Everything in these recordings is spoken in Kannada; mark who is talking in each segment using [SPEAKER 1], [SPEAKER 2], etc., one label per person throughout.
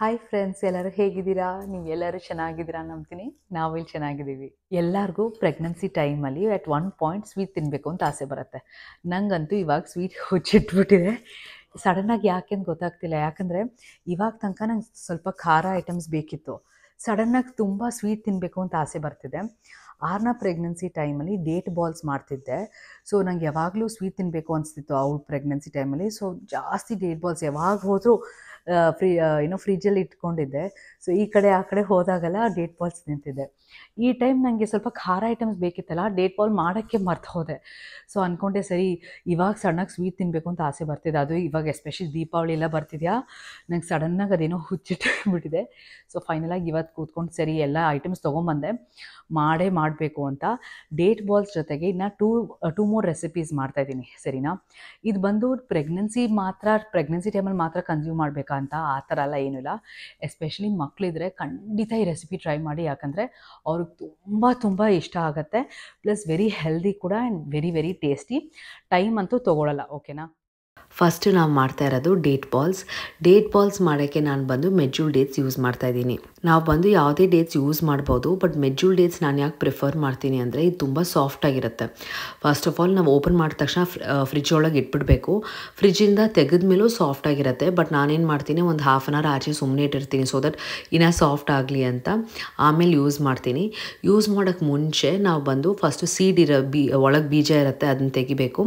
[SPEAKER 1] ಹಾಯ್ ಫ್ರೆಂಡ್ಸ್ ಎಲ್ಲರೂ ಹೇಗಿದ್ದೀರಾ ನೀವು ಎಲ್ಲರೂ ಚೆನ್ನಾಗಿದ್ದೀರಾ ನಂಬ್ತೀನಿ ನಾವಿಲ್ಲಿ ಚೆನ್ನಾಗಿದ್ದೀವಿ ಎಲ್ಲರಿಗೂ ಪ್ರೆಗ್ನೆನ್ಸಿ ಟೈಮಲ್ಲಿ ಅಟ್ ಒನ್ ಪಾಯಿಂಟ್ ಸ್ವೀಟ್ ತಿನ್ನಬೇಕು ಅಂತ ಆಸೆ ಬರುತ್ತೆ ನಂಗಂತೂ ಇವಾಗ ಸ್ವೀಟ್ ಹುಚ್ಚಿಟ್ಬಿಟ್ಟಿದೆ ಸಡನ್ನಾಗಿ ಯಾಕೆಂದು ಗೊತ್ತಾಗ್ತಿಲ್ಲ ಯಾಕಂದರೆ ಇವಾಗ ತನಕ ನಂಗೆ ಸ್ವಲ್ಪ ಖಾರ ಐಟಮ್ಸ್ ಬೇಕಿತ್ತು ಸಡನ್ನಾಗಿ ತುಂಬ ಸ್ವೀಟ್ ತಿನ್ನಬೇಕು ಅಂತ ಆಸೆ ಬರ್ತಿದೆ ಆರನ ಪ್ರೆಗ್ನೆನ್ಸಿ ಟೈಮಲ್ಲಿ ಡೇಟ್ ಬಾಲ್ಸ್ ಮಾಡ್ತಿದ್ದೆ ಸೊ ನಂಗೆ ಯಾವಾಗಲೂ ಸ್ವೀಟ್ ತಿನ್ನಬೇಕು ಅನಿಸ್ತಿತ್ತು ಅವ್ರ ಪ್ರೆಗ್ನೆನ್ಸಿ ಟೈಮಲ್ಲಿ ಸೊ ಜಾಸ್ತಿ ಡೇಟ್ ಬಾಲ್ಸ್ ಯಾವಾಗ ಹೋದರೂ ಫ್ರೀ ಏನೋ ಫ್ರಿಜ್ಜಲ್ಲಿ ಇಟ್ಕೊಂಡಿದ್ದೆ ಸೊ ಈ ಕಡೆ ಆ ಕಡೆ ಹೋದಾಗೆಲ್ಲ ಡೇಟ್ ಬಾಲ್ಸ್ ನಿಂತಿದ್ದೆ ಈ ಟೈಮ್ ನನಗೆ ಸ್ವಲ್ಪ ಖಾರ ಐಟಮ್ಸ್ ಬೇಕಿತ್ತಲ್ಲ ಡೇಟ್ ಬಾಲ್ ಮಾಡೋಕ್ಕೆ ಮರ್ತು ಹೋದೆ ಸೊ ಅಂದ್ಕೊಂಡೆ ಸರಿ ಇವಾಗ ಸಡನ್ನಾಗಿ ಸ್ವೀಟ್ ತಿನ್ನಬೇಕು ಅಂತ ಆಸೆ ಬರ್ತಿದೆ ಅದು ಇವಾಗ ಎಸ್ಪೆಷಲಿ ದೀಪಾವಳಿ ಎಲ್ಲ ಬರ್ತಿದೆಯಾ ನಂಗೆ ಸಡನ್ನಾಗಿ ಅದೇನೋ ಹುಚ್ಚಿಟ್ಬಿಟ್ಟಿದೆ ಸೊ ಫೈನಲಾಗಿ ಇವತ್ತು ಕೂತ್ಕೊಂಡು ಸರಿ ಎಲ್ಲ ಐಟಮ್ಸ್ ತೊಗೊಂಬಂದೆ ಮಾಡೇ ಮಾಡಬೇಕು ಅಂತ ಡೇಟ್ ಬಾಲ್ಸ್ ಜೊತೆಗೆ ಇನ್ನು ಟೂ ಟೂ ಮೋರ್ ರೆಸಿಪೀಸ್ ಮಾಡ್ತಾಯಿದ್ದೀನಿ ಸರಿನಾ ಇದು ಬಂದು ಪ್ರೆಗ್ನೆನ್ಸಿ ಮಾತ್ರ ಪ್ರೆಗ್ನೆನ್ಸಿ ಟೈಮಲ್ಲಿ ಮಾತ್ರ ಕನ್ಸ್ಯೂಮ್ ಮಾಡಬೇಕಾ ಅಂತ ಆ ಥರ ಎಲ್ಲ ಇಲ್ಲ ಎಸ್ಪೆಷಲಿ ಮಕ್ಕಳಿದ್ರೆ ಖಂಡಿತ ಈ ರೆಸಿಪಿ ಟ್ರೈ ಮಾಡಿ ಯಾಕಂದರೆ ಅವ್ರಿಗೆ ತುಂಬ ತುಂಬ ಇಷ್ಟ ಆಗುತ್ತೆ ಪ್ಲಸ್ ವೆರಿ ಹೆಲ್ದಿ ಕೂಡ and very very tasty time ಅಂತೂ ತೊಗೊಳಲ್ಲ ಓಕೆನಾ ಫಸ್ಟ್ ನಾವು ಮಾಡ್ತಾ ಇರೋದು ಡೇಟ್ ಬಾಲ್ಸ್ ಡೇಟ್ ಬಾಲ್ಸ್ ಮಾಡೋಕ್ಕೆ ನಾನು ಬಂದು ಮೆಜೂರ್ ಡೇಟ್ಸ್ ಯೂಸ್ ಮಾಡ್ತಾ ಇದ್ದೀನಿ ನಾವು ಬಂದು ಯಾವುದೇ ಡೇಟ್ಸ್ ಯೂಸ್ ಮಾಡ್ಬೋದು ಬಟ್ ಮೆಜ್ಜುಲ್ ಡೇಟ್ಸ್ ನಾನು ಯಾಕೆ ಪ್ರಿಫರ್ ಮಾಡ್ತೀನಿ ಅಂದರೆ ಇದು ತುಂಬ ಆಗಿರುತ್ತೆ ಫಸ್ಟ್ ಆಫ್ ಆಲ್ ನಾವು ಓಪನ್ ಮಾಡಿದ ತಕ್ಷಣ ಫ್ರಿಜ್ ಒಳಗೆ ಇಟ್ಬಿಡಬೇಕು ಫ್ರಿಜ್ಜಿಂದ ಸಾಫ್ಟ್ ಸಾಫ್ಟಾಗಿರುತ್ತೆ ಬಟ್ ನಾನೇನು ಮಾಡ್ತೀನಿ ಒಂದು ಹಾಫ್ ಆನ್ ಅವರ್ ಆಚೆ ಸುಮ್ಮನೆ ಇಟ್ಟಿರ್ತೀನಿ ಸೊ ದಟ್ ಇನ್ನೂ ಸಾಫ್ಟ್ ಆಗಲಿ ಅಂತ ಆಮೇಲೆ ಯೂಸ್ ಮಾಡ್ತೀನಿ ಯೂಸ್ ಮಾಡೋಕ್ಕೆ ಮುಂಚೆ ನಾವು ಬಂದು ಫಸ್ಟು ಸೀಡ್ ಇರೋ ಬಿ ಒಳಗೆ ಬೀಜ ಇರುತ್ತೆ ಅದನ್ನು ತೆಗಿಬೇಕು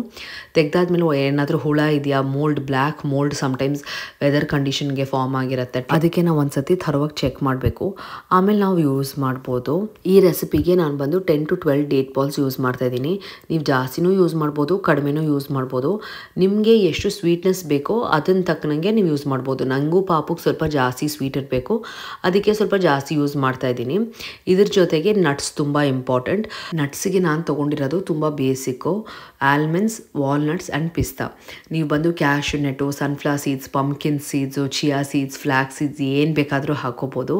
[SPEAKER 1] ತೆಗೆದಾದ್ಮೇಲೆ ಏನಾದರೂ ಹುಳ ಇದೆಯಾ mould black mould sometimes weather ಕಂಡೀಷನ್ಗೆ ಫಾರ್ಮ್ ಆಗಿರುತ್ತೆ ಅದಕ್ಕೆ ನಾವು ಸತಿ ಥರವಾಗಿ ಚೆಕ್ ಮಾಡಬೇಕು ಮಾಡಬೇಕು ಆಮೇಲೆ ನಾವು ಯೂಸ್ ಮಾಡ್ಬೋದು ಈ ರೆಸಿಪಿಗೆ ನಾನು ಬಂದು ten to twelve date balls use ಮಾಡ್ತಾಯಿದ್ದೀನಿ ನೀವು ಜಾಸ್ತಿನೂ ಯೂಸ್ ಮಾಡ್ಬೋದು ಕಡಿಮೆನೂ ಯೂಸ್ ಮಾಡ್ಬೋದು ನಿಮಗೆ ಎಷ್ಟು ಸ್ವೀಟ್ನೆಸ್ ಬೇಕೋ ಅದನ್ನು ತಕ್ಕನಂಗೆ ನೀವು ಯೂಸ್ ಮಾಡ್ಬೋದು ನನಗೂ ಪಾಪಕ್ಕೆ ಸ್ವಲ್ಪ ಜಾಸ್ತಿ ಸ್ವೀಟ್ ಇರಬೇಕು ಅದಕ್ಕೆ ಸ್ವಲ್ಪ ಜಾಸ್ತಿ ಯೂಸ್ ಮಾಡ್ತಾಯಿದ್ದೀನಿ ಇದ್ರ ಜೊತೆಗೆ ನಟ್ಸ್ ತುಂಬ ಇಂಪಾರ್ಟೆಂಟ್ ನಟ್ಸಿಗೆ ನಾನು ತೊಗೊಂಡಿರೋದು ತುಂಬ ಬೇಸಿಕ್ಕು ಆಲ್ಮಂಡ್ಸ್ ವಾಲ್ನಟ್ಸ್ ಆ್ಯಂಡ್ ಪಿಸ್ತಾ ನೀವು ಬಂದು cashew nut sunflower seeds pumpkin seeds chia seeds flax seeds ಏನು ಬೇಕಾದರೂ ಹಾಕೋಬೋದು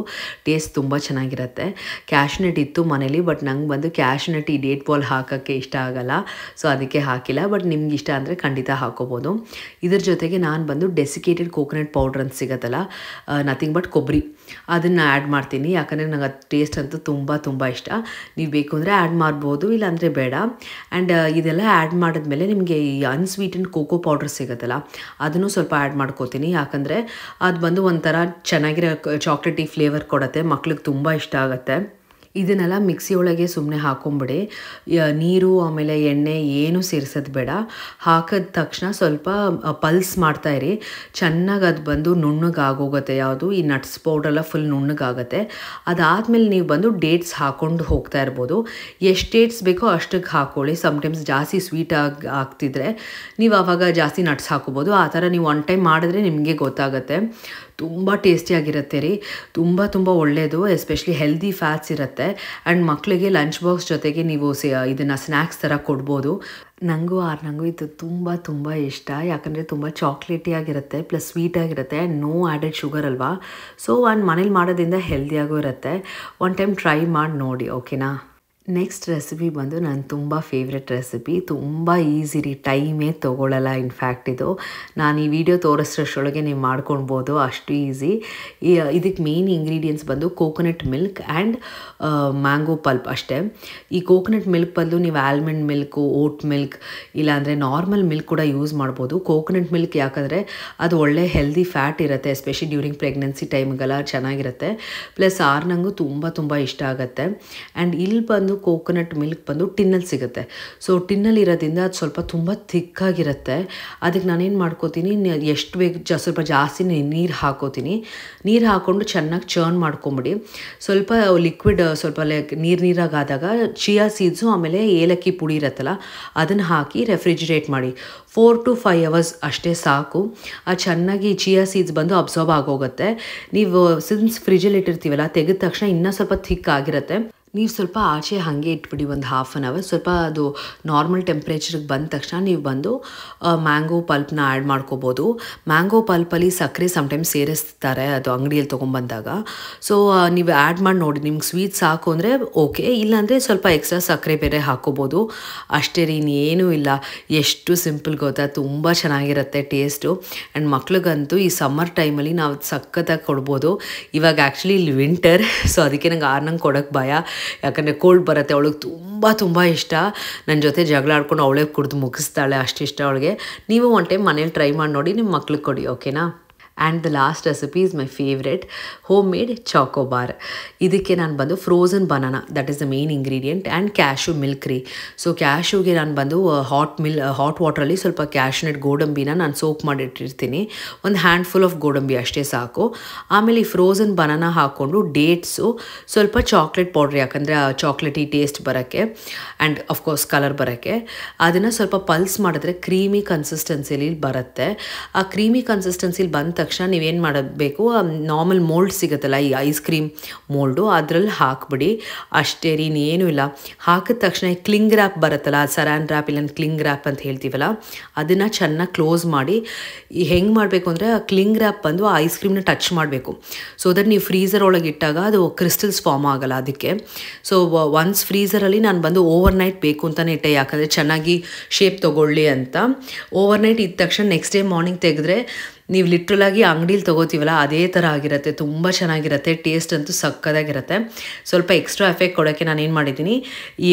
[SPEAKER 1] ಟೇಸ್ಟ್ ತುಂಬ ಚೆನ್ನಾಗಿರುತ್ತೆ ಕ್ಯಾಶ್ನೆಟ್ ಇತ್ತು ಮನೇಲಿ ಬಟ್ ನಂಗೆ ಬಂದು ಕ್ಯಾಶ್ನಟ್ ಈ ಡೇಟ್ ಬಾಲ್ ಹಾಕೋಕ್ಕೆ ಇಷ್ಟ ಆಗೋಲ್ಲ ಸೊ ಅದಕ್ಕೆ ಹಾಕಿಲ್ಲ ಬಟ್ ನಿಮ್ಗೆ ಇಷ್ಟ ಅಂದರೆ ಖಂಡಿತ ಹಾಕೋಬೋದು ಇದ್ರ ಜೊತೆಗೆ ನಾನು ಬಂದು ಡೆಸಿಕೇಟೆಡ್ ಕೋಕೋನಟ್ ಪೌಡ್ರ್ ಅಂತ ಸಿಗತ್ತಲ್ಲ ನಥಿಂಗ್ ಬಟ್ ಕೊಬ್ಬರಿ ಅದನ್ನು ಆ್ಯಡ್ ಮಾಡ್ತೀನಿ ಯಾಕಂದರೆ ನಂಗೆ ಅದು ಟೇಸ್ಟ್ ಅಂತೂ ತುಂಬ ತುಂಬ ಇಷ್ಟ ನೀವು ಬೇಕು ಅಂದರೆ ಆ್ಯಡ್ ಮಾಡ್ಬೋದು ಇಲ್ಲಾಂದರೆ ಬೇಡ ಆ್ಯಂಡ್ ಇದೆಲ್ಲ ಆ್ಯಡ್ ಮಾಡಿದ್ಮೇಲೆ ನಿಮಗೆ ಈ ಅನ್ಸ್ವೀಟೆಂಡ್ ಕೋಕೋ ಪೌಡ್ರ್ ಸಿಗುತ್ತಲ್ಲ ಅದನ್ನು ಸ್ವಲ್ಪ ಆ್ಯಡ್ ಮಾಡ್ಕೋತೀನಿ ಯಾಕಂದರೆ ಅದು ಬಂದು ಒಂಥರ ಚೆನ್ನಾಗಿರೋ ಚಾಕ್ಲೇಟಿ ಫ್ಲೇವರ್ ಫ್ಲೇವರ್ ಕೊಡುತ್ತೆ ಮಕ್ಳಿಗೆ ತುಂಬ ಇಷ್ಟ ಆಗುತ್ತೆ ಇದನ್ನೆಲ್ಲ ಮಿಕ್ಸಿ ಒಳಗೆ ಸುಮ್ಮನೆ ಹಾಕೊಂಬಿಡಿ ನೀರು ಆಮೇಲೆ ಎಣ್ಣೆ ಏನು ಸೇರಿಸೋದು ಬೇಡ ಹಾಕಿದ ತಕ್ಷಣ ಸ್ವಲ್ಪ ಪಲ್ಸ್ ಮಾಡ್ತಾಯಿರಿ ಚೆನ್ನಾಗಿ ಅದು ಬಂದು ನುಣ್ಣಗಾಗೋಗುತ್ತೆ ಯಾವುದು ಈ ನಟ್ಸ್ ಪೌಡ್ರೆಲ್ಲ ಫುಲ್ ನುಣ್ಣಗಾಗುತ್ತೆ ಅದಾದಮೇಲೆ ನೀವು ಬಂದು ಡೇಟ್ಸ್ ಹಾಕ್ಕೊಂಡು ಹೋಗ್ತಾ ಇರ್ಬೋದು ಎಷ್ಟು ಡೇಟ್ಸ್ ಬೇಕೋ ಅಷ್ಟಕ್ಕೆ ಹಾಕ್ಕೊಳ್ಳಿ ಸಮ್ಟೈಮ್ಸ್ ಜಾಸ್ತಿ ಸ್ವೀಟ್ ಆಗಿ ಆಗ್ತಿದ್ರೆ ನೀವು ಆವಾಗ ಜಾಸ್ತಿ ನಟ್ಸ್ ಹಾಕೋಬೋದು ಆ ಥರ ನೀವು ಒನ್ ಟೈಮ್ ಮಾಡಿದ್ರೆ ನಿಮಗೆ ಗೊತ್ತಾಗುತ್ತೆ ತುಂಬ ಟೇಸ್ಟಿಯಾಗಿರುತ್ತೆ ರೀ ತುಂಬ ತುಂಬ ಒಳ್ಳೆಯದು ಎಸ್ಪೆಷಲಿ ಹೆಲ್ದಿ ಫ್ಯಾಟ್ಸ್ ಇರುತ್ತೆ ಆ್ಯಂಡ್ ಮಕ್ಕಳಿಗೆ ಲಂಚ್ ಬಾಕ್ಸ್ ಜೊತೆಗೆ ನೀವು ಸ ಇದನ್ನು ಸ್ನ್ಯಾಕ್ಸ್ ಥರ ಕೊಡ್ಬೋದು ನನಗೂ ಆರ್ ನನಗೂ ಇದು ತುಂಬ ತುಂಬ ಇಷ್ಟ ಯಾಕಂದರೆ ತುಂಬ ಚಾಕ್ಲೇಟಿಯಾಗಿರುತ್ತೆ ಪ್ಲಸ್ ಸ್ವೀಟಾಗಿರುತ್ತೆ ಆ್ಯಂಡ್ ನೋ ಆ್ಯಡೆಡ್ ಶುಗರ್ ಅಲ್ವಾ ಸೊ ಒಂದು ಮನೇಲಿ ಮಾಡೋದ್ರಿಂದ ಹೆಲ್ದಿಯಾಗೂ ಇರುತ್ತೆ ಒನ್ ಟೈಮ್ ಟ್ರೈ ಮಾಡಿ ನೋಡಿ ಓಕೆನಾ ನೆಕ್ಸ್ಟ್ ರೆಸಿಪಿ ಬಂದು ನಾನು ತುಂಬ ಫೇವ್ರೆಟ್ ರೆಸಿಪಿ ತುಂಬ ಈಸಿ ರೀ ಟೈಮೇ ತೊಗೊಳ್ಳಲ್ಲ ಇನ್ಫ್ಯಾಕ್ಟ್ ಇದು ನಾನು ಈ ವಿಡಿಯೋ ತೋರಿಸ್ರಷ್ಟೊಳಗೆ ನೀವು ಮಾಡ್ಕೊಳ್ಬೋದು ಅಷ್ಟು ಈಸಿ ಇದಕ್ಕೆ ಮೇನ್ ಇಂಗ್ರೀಡಿಯೆಂಟ್ಸ್ ಬಂದು coconut milk and mango pulp ಅಷ್ಟೇ ಈ ಕೋಕೋನಟ್ ಮಿಲ್ಕ್ ಬದಲು ನೀವು ಆಲ್ಮಂಡ್ ಮಿಲ್ಕು ಓಟ್ ಮಿಲ್ಕ್ ಇಲ್ಲಾಂದರೆ ನಾರ್ಮಲ್ ಮಿಲ್ಕ್ ಕೂಡ ಯೂಸ್ ಮಾಡ್ಬೋದು ಕೋಕೋನಟ್ ಮಿಲ್ಕ್ ಯಾಕಂದರೆ ಅದು ಒಳ್ಳೆ ಹೆಲ್ದಿ ಫ್ಯಾಟ್ ಇರುತ್ತೆ ಎಸ್ಪೆಷಲಿ ಡ್ಯೂರಿಂಗ್ ಪ್ರೆಗ್ನೆನ್ಸಿ ಟೈಮ್ಗೆಲ್ಲ ಚೆನ್ನಾಗಿರುತ್ತೆ ಪ್ಲಸ್ ಆರ್ನಂಗೂ ತುಂಬ ತುಂಬ ಇಷ್ಟ ಆಗುತ್ತೆ ಆ್ಯಂಡ್ ಇಲ್ಲಿ ಬಂದು ಕೋಕೋನಟ್ ಮಿಲ್ಕ್ ಬಂದು ಟಿನ್ನಲ್ಲಿ ಸಿಗುತ್ತೆ ಸೊ ಟಿನ್ನಲ್ಲಿ ಇರೋದ್ರಿಂದ ಅದು ಸ್ವಲ್ಪ ತುಂಬ ಥಿಕ್ಕಾಗಿರುತ್ತೆ ಅದಕ್ಕೆ ನಾನೇನು ಮಾಡ್ಕೋತೀನಿ ಎಷ್ಟು ಬೇಕು ಸ್ವಲ್ಪ ಜಾಸ್ತಿ ನೀರು ಹಾಕೋತೀನಿ ನೀರು ಹಾಕ್ಕೊಂಡು ಚೆನ್ನಾಗಿ ಚರ್ನ್ ಮಾಡ್ಕೊಂಬಿಡಿ ಸ್ವಲ್ಪ ಲಿಕ್ವಿಡ್ ಸ್ವಲ್ಪ ಲೈಕ್ ನೀರು ನೀರಾಗಾದಾಗ ಚಿಯಾ ಸೀಡ್ಸು ಆಮೇಲೆ ಏಲಕ್ಕಿ ಪುಡಿ ಇರುತ್ತಲ್ಲ ಅದನ್ನು ಹಾಕಿ ರೆಫ್ರಿಜಿರೇಟ್ ಮಾಡಿ ಫೋರ್ ಟು ಫೈವ್ ಅವರ್ಸ್ ಅಷ್ಟೇ ಸಾಕು ಅದು ಚೆನ್ನಾಗಿ ಚಿಯಾ ಸೀಡ್ಸ್ ಬಂದು ಅಬ್ಸರ್ವ್ ಆಗೋಗುತ್ತೆ ನೀವು ಸಿನ್ಸ್ ಫ್ರಿಜ್ಜಲ್ಲಿ ಇಟ್ಟಿರ್ತೀವಲ್ಲ ತೆಗೆದ ತಕ್ಷಣ ಇನ್ನೂ ಸ್ವಲ್ಪ ಥಿಕ್ ಆಗಿರುತ್ತೆ ನೀವು ಸ್ವಲ್ಪ ಆಚೆ ಹಾಗೆ ಇಟ್ಬಿಡಿ ಒಂದು ಹಾಫ್ ಆನ್ ಅವರ್ ಸ್ವಲ್ಪ ಅದು ನಾರ್ಮಲ್ ಟೆಂಪ್ರೇಚರ್ಗೆ ಬಂದ ತಕ್ಷಣ ನೀವು ಬಂದು ಮ್ಯಾಂಗೋ ಪಲ್ಪ್ನ ಆ್ಯಡ್ ಮಾಡ್ಕೋಬೋದು ಮ್ಯಾಂಗೋ ಪಲ್ಪಲ್ಲಿ ಸಕ್ಕರೆ ಸಮ್ಟೈಮ್ಸ್ ಸೇರಿಸ್ತಾರೆ ಅದು ಅಂಗಡಿಯಲ್ಲಿ ತೊಗೊಂಬಂದಾಗ ಸೊ ನೀವು ಆ್ಯಡ್ ಮಾಡಿ ನೋಡಿ ನಿಮ್ಗೆ ಸ್ವೀಟ್ ಸಾಕು ಅಂದರೆ ಓಕೆ ಇಲ್ಲಾಂದರೆ ಸ್ವಲ್ಪ ಎಕ್ಸ್ಟ್ರಾ ಸಕ್ಕರೆ ಬೇರೆ ಹಾಕೋಬೋದು ಅಷ್ಟೇ ರೀ ಇನ್ನೇನೂ ಇಲ್ಲ ಎಷ್ಟು ಸಿಂಪಲ್ ಗೊತ್ತಾ ತುಂಬ ಚೆನ್ನಾಗಿರುತ್ತೆ ಟೇಸ್ಟು ಆ್ಯಂಡ್ ಮಕ್ಳಿಗಂತೂ ಈ ಸಮ್ಮರ್ ಟೈಮಲ್ಲಿ ನಾವು ಸಖತ್ತಾಗಿ ಕೊಡ್ಬೋದು ಇವಾಗ ಆ್ಯಕ್ಚುಲಿ ಇಲ್ಲಿ ವಿಂಟರ್ ಸೊ ಅದಕ್ಕೆ ನಂಗೆ ಆರ್ನಂಗೆ ಕೊಡೋಕ್ಕೆ ಭಯ ಯಾಕಂದರೆ ಕೋಲ್ಡ್ ಬರುತ್ತೆ ಅವಳಿಗೆ ತುಂಬ ತುಂಬ ಇಷ್ಟ ನನ್ನ ಜೊತೆ ಜಗಳ ಆಡ್ಕೊಂಡು ಅವಳೇ ಕುಡಿದು ಮುಗಿಸ್ತಾಳೆ ಅಷ್ಟಿಷ್ಟ ಅವಳಿಗೆ ನೀವು ಒನ್ ಟೈಮ್ ಮನೇಲಿ ಟ್ರೈ ಮಾಡಿ ನೋಡಿ ನಿಮ್ಮ ಮಕ್ಳಿಗೆ ಕೊಡಿ ಓಕೆನಾ and the last recipe is my favourite home made choco bar ಇದಕ್ಕೆ ನಾನು ಬಂದು frozen banana that is the main ingredient and cashew milk ರೀ ಸೊ ಕ್ಯಾಶುಗೆ ನಾನು ಬಂದು ಹಾಟ್ ಮಿಲ್ ಹಾಟ್ ವಾಟ್ರಲ್ಲಿ ಸ್ವಲ್ಪ ಕ್ಯಾಶ್ನೆಟ್ ಗೋಡಂಬಿನ ನಾನು ಸೋಪ್ ಮಾಡಿಟ್ಟಿರ್ತೀನಿ ಒಂದು ಹ್ಯಾಂಡ್ಫುಲ್ ಆಫ್ ಗೋಡಂಬಿ ಅಷ್ಟೇ ಸಾಕು ಆಮೇಲೆ ಈ ಫ್ರೋಝನ್ ಬನಾನ ಹಾಕ್ಕೊಂಡು ಡೇಟ್ಸು ಸ್ವಲ್ಪ ಚಾಕ್ಲೇಟ್ ಪೌಡ್ರ್ ಯಾಕಂದರೆ ಆ ಚಾಕ್ಲೇಟಿ ಟೇಸ್ಟ್ ಬರೋಕ್ಕೆ ಆ್ಯಂಡ್ ಅಫ್ಕೋರ್ಸ್ ಕಲರ್ ಬರೋಕ್ಕೆ ಅದನ್ನು ಸ್ವಲ್ಪ ಪಲ್ಸ್ ಮಾಡಿದ್ರೆ ಕ್ರೀಮಿ ಕನ್ಸಿಸ್ಟೆನ್ಸಿಲಿ ಬರುತ್ತೆ ಆ ಕ್ರೀಮಿ ಕನ್ಸಿಸ್ಟೆನ್ಸಿಲಿ ಬಂದ ತಕ್ಷಣ ತಕ್ಷಣ ನೀವೇನು ಮಾಡಬೇಕು ನಾರ್ಮಲ್ ಮೋಲ್ಡ್ ಸಿಗುತ್ತಲ್ಲ ಈ ಐಸ್ ಕ್ರೀಮ್ ಮೋಲ್ಡು ಅದರಲ್ಲಿ ಹಾಕ್ಬಿಡಿ ಅಷ್ಟೇ ರೀ ಇನ್ನೇನೂ ಇಲ್ಲ ಹಾಕಿದ ತಕ್ಷಣ ಈ ಕ್ಲಿಂಗ್ ರ್ಯಾಪ್ ಬರುತ್ತಲ್ಲ ಸರಾನ್ ರ್ಯಾಪ್ ಇಲ್ಲ ಕ್ಲಿಂಗ್ ರ್ಯಾಪ್ ಅಂತ ಹೇಳ್ತೀವಲ್ಲ ಅದನ್ನು ಚೆನ್ನಾಗಿ ಕ್ಲೋಸ್ ಮಾಡಿ ಹೆಂಗೆ ಮಾಡಬೇಕು ಅಂದರೆ ಆ ಕ್ಲಿಂಗ್ ರ್ಯಾಪ್ ಬಂದು ಆ ಐಸ್ ಕ್ರೀಮ್ನ ಟಚ್ ಮಾಡಬೇಕು ಸೊ ದಟ್ ನೀವು ಫ್ರೀಸರ್ ಒಳಗೆ ಇಟ್ಟಾಗ ಅದು ಕ್ರಿಸ್ಟಲ್ಸ್ ಫಾರ್ಮ್ ಆಗಲ್ಲ ಅದಕ್ಕೆ ಸೊ ಒನ್ಸ್ ಫ್ರೀಸರಲ್ಲಿ ನಾನು ಬಂದು ಓವರ್ ನೈಟ್ ಬೇಕು ಅಂತಲೇ ಇಟ್ಟೆ ಯಾಕಂದರೆ ಚೆನ್ನಾಗಿ ಶೇಪ್ ತೊಗೊಳ್ಳಿ ಅಂತ ಓವರ್ ನೈಟ್ ಇದ್ದ ತಕ್ಷಣ ನೆಕ್ಸ್ಟ್ ಡೇ ಮಾರ್ನಿಂಗ್ ತೆಗೆದ್ರೆ ನೀವು ಲಿಟ್ರಲಾಗಿ ಅಂಗಡೀಲಿ ತೊಗೋತೀವಲ್ಲ ಅದೇ ಥರ ಆಗಿರುತ್ತೆ ತುಂಬ ಚೆನ್ನಾಗಿರುತ್ತೆ ಟೇಸ್ಟ್ ಅಂತೂ ಸಕ್ಕದಾಗಿರುತ್ತೆ ಸ್ವಲ್ಪ ಎಕ್ಸ್ಟ್ರಾ ಎಫೆಕ್ಟ್ ಕೊಡೋಕ್ಕೆ ನಾನು ಏನು ಮಾಡಿದ್ದೀನಿ ಈ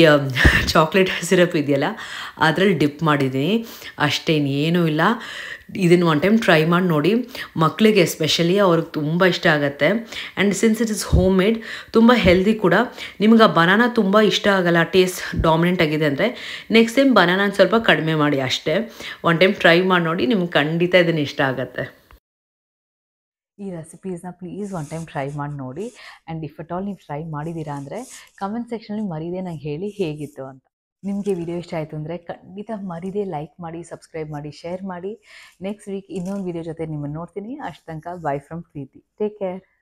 [SPEAKER 1] ಚಾಕ್ಲೇಟ್ ಸಿರಪ್ ಇದೆಯಲ್ಲ ಅದರಲ್ಲಿ ಡಿಪ್ ಮಾಡಿದ್ದೀನಿ ಏನೂ ಇಲ್ಲ ಇದನ್ನು ಒನ್ ಟೈಮ್ ಟ್ರೈ ಮಾಡಿ ನೋಡಿ ಮಕ್ಕಳಿಗೆ ಎಸ್ಪೆಷಲಿ ಅವ್ರಿಗೆ ತುಂಬ ಇಷ್ಟ ಆಗುತ್ತೆ and since it is home made ತುಂಬ ಹೆಲ್ದಿ ಕೂಡ ನಿಮ್ಗೆ ಆ ಬನಾನ ತುಂಬ ಇಷ್ಟ ಆಗಲ್ಲ ಟೇಸ್ಟ್ ಡಾಮಿನೆಂಟ್ ಆಗಿದೆ ಅಂದರೆ ನೆಕ್ಸ್ಟ್ ಟೈಮ್ ಬನಾನ ಸ್ವಲ್ಪ ಕಡಿಮೆ ಮಾಡಿ ಅಷ್ಟೇ ಒನ್ ಟೈಮ್ ಟ್ರೈ ಮಾಡಿ ನೋಡಿ ನಿಮ್ಗೆ ಖಂಡಿತ ಇದನ್ನು ಇಷ್ಟ ಆಗುತ್ತೆ ಈ ರೆಸಿಪೀಸ್ನ ಪ್ಲೀಸ್ ಒನ್ ಟೈಮ್ ಟ್ರೈ ಮಾಡಿ ನೋಡಿ ಆ್ಯಂಡ್ ಇಫ್ ಅಟ್ ಆಲ್ ನೀವು ಟ್ರೈ ಮಾಡಿದ್ದೀರಾ ಅಂದರೆ ಕಮೆಂಟ್ ಸೆಕ್ಷನಲ್ಲಿ ಮರೀದೆ ನಂಗೆ ಹೇಳಿ ಹೇಗಿತ್ತು ಅಂತ ನಿಮಗೆ ವಿಡಿಯೋ ಇಷ್ಟ ಆಯಿತು ಅಂದರೆ ಖಂಡಿತ ಮರಿದೇ ಲೈಕ್ ಮಾಡಿ ಸಬ್ಸ್ಕ್ರೈಬ್ ಮಾಡಿ ಶೇರ್ ಮಾಡಿ ನೆಕ್ಸ್ಟ್ ವೀಕ್ ಇನ್ನೊಂದು ವಿಡಿಯೋ ಜೊತೆ ನಿಮ್ಮನ್ನು ನೋಡ್ತೀನಿ ಅಷ್ಟು ತನಕ bye from Preethi take care